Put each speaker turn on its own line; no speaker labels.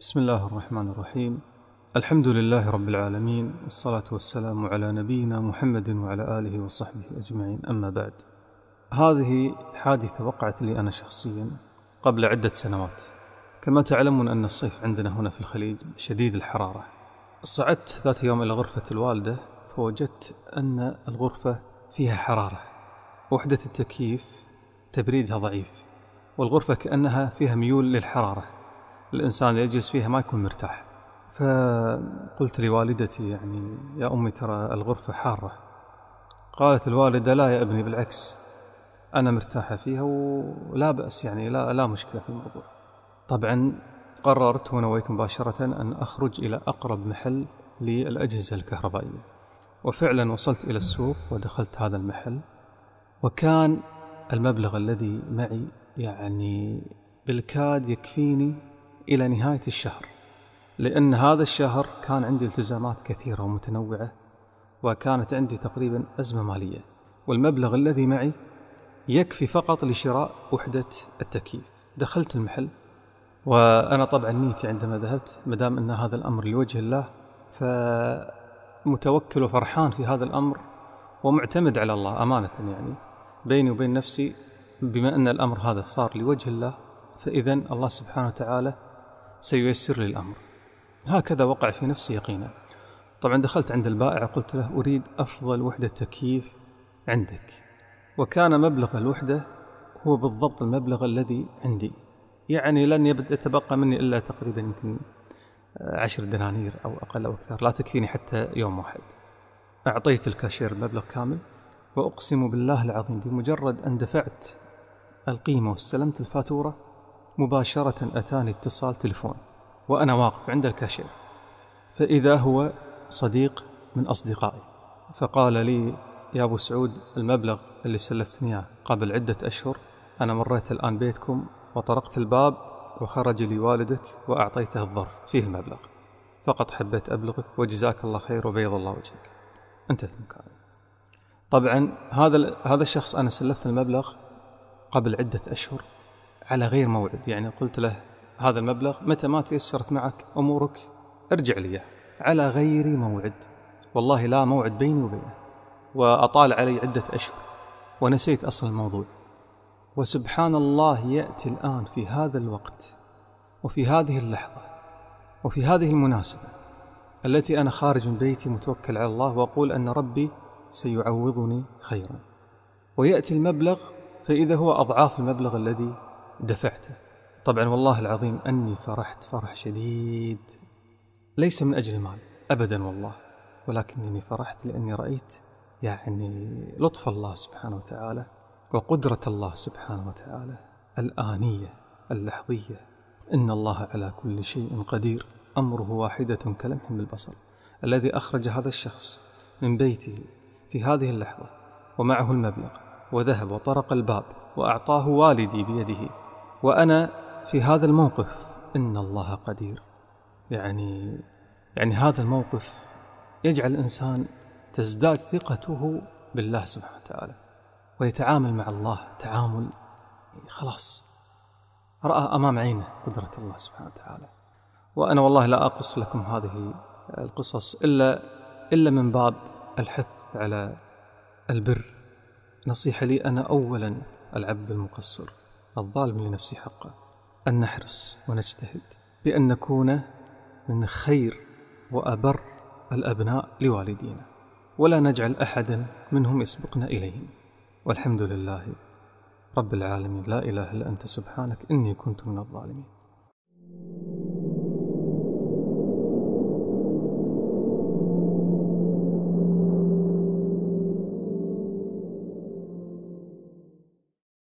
بسم الله الرحمن الرحيم الحمد لله رب العالمين والصلاة والسلام على نبينا محمد وعلى آله وصحبه أجمعين أما بعد هذه حادثة وقعت لي أنا شخصيا قبل عدة سنوات كما تعلمون أن الصيف عندنا هنا في الخليج شديد الحرارة صعدت ذات يوم إلى غرفة الوالدة فوجدت أن الغرفة فيها حرارة وحدة التكييف تبريدها ضعيف والغرفة كأنها فيها ميول للحرارة الإنسان اللي يجلس فيها ما يكون مرتاح فقلت لوالدتي يعني يا أمي ترى الغرفة حارة قالت الوالدة لا يا ابني بالعكس أنا مرتاحة فيها ولا بأس يعني لا, لا مشكلة في الموضوع طبعا قررت ونويت مباشرة أن أخرج إلى أقرب محل للأجهزة الكهربائية وفعلا وصلت إلى السوق ودخلت هذا المحل وكان المبلغ الذي معي يعني بالكاد يكفيني إلى نهاية الشهر لأن هذا الشهر كان عندي التزامات كثيرة ومتنوعة وكانت عندي تقريبا أزمة مالية والمبلغ الذي معي يكفي فقط لشراء وحدة التكييف دخلت المحل وأنا طبعا نيتي عندما ذهبت مدام أن هذا الأمر لوجه الله فمتوكل وفرحان في هذا الأمر ومعتمد على الله أمانة يعني بيني وبين نفسي بما أن الأمر هذا صار لوجه الله فإذا الله سبحانه وتعالى سييسر لي الأمر هكذا وقع في نفسي يقينا طبعا دخلت عند البائع قلت له أريد أفضل وحدة تكييف عندك وكان مبلغ الوحدة هو بالضبط المبلغ الذي عندي يعني لن يتبقى مني إلا تقريبا يمكن آه، عشر دنانير أو أقل أو أكثر لا تكفيني حتى يوم واحد أعطيت الكاشير المبلغ كامل وأقسم بالله العظيم بمجرد أن دفعت القيمة واستلمت الفاتورة مباشرة أتاني اتصال تلفون وأنا واقف عند الكاشير فإذا هو صديق من أصدقائي فقال لي يا أبو سعود المبلغ اللي سلفتني إياه قبل عدة أشهر أنا مريت الآن بيتكم وطرقت الباب وخرج لي والدك وأعطيته الظرف فيه المبلغ فقط حبيت أبلغك وجزاك الله خير وبيض الله وجهك انتهت المكان طبعا هذا هذا الشخص أنا سلفت المبلغ قبل عدة أشهر على غير موعد يعني قلت له هذا المبلغ متى ما تيسرت معك أمورك ارجع لي على غير موعد والله لا موعد بيني وبينه وأطال علي عدة أشهر ونسيت أصل الموضوع وسبحان الله يأتي الآن في هذا الوقت وفي هذه اللحظة وفي هذه المناسبة التي أنا خارج من بيتي متوكل على الله وأقول أن ربي سيعوضني خيرا ويأتي المبلغ فإذا هو أضعاف المبلغ الذي دفعته طبعا والله العظيم أني فرحت فرح شديد ليس من أجل المال أبدا والله ولكنني فرحت لأني رأيت يعني لطف الله سبحانه وتعالى وقدرة الله سبحانه وتعالى الآنية اللحظية إن الله على كل شيء قدير أمره واحدة كلمح بالبصر الذي أخرج هذا الشخص من بيته في هذه اللحظة ومعه المبلغ وذهب وطرق الباب وأعطاه والدي بيده وأنا في هذا الموقف إن الله قدير يعني يعني هذا الموقف يجعل الإنسان تزداد ثقته بالله سبحانه وتعالى ويتعامل مع الله تعامل خلاص رأى أمام عينه قدرة الله سبحانه وتعالى وأنا والله لا أقص لكم هذه القصص إلا إلا من باب الحث على البر نصيحة لي أنا أولا العبد المقصر الظالم لنفسه حقا أن نحرص ونجتهد بأن نكون من خير وأبر الأبناء لوالدينا ولا نجعل أحدا منهم يسبقنا إليهم والحمد لله رب العالمين لا إله إلا أنت سبحانك إني كنت من الظالمين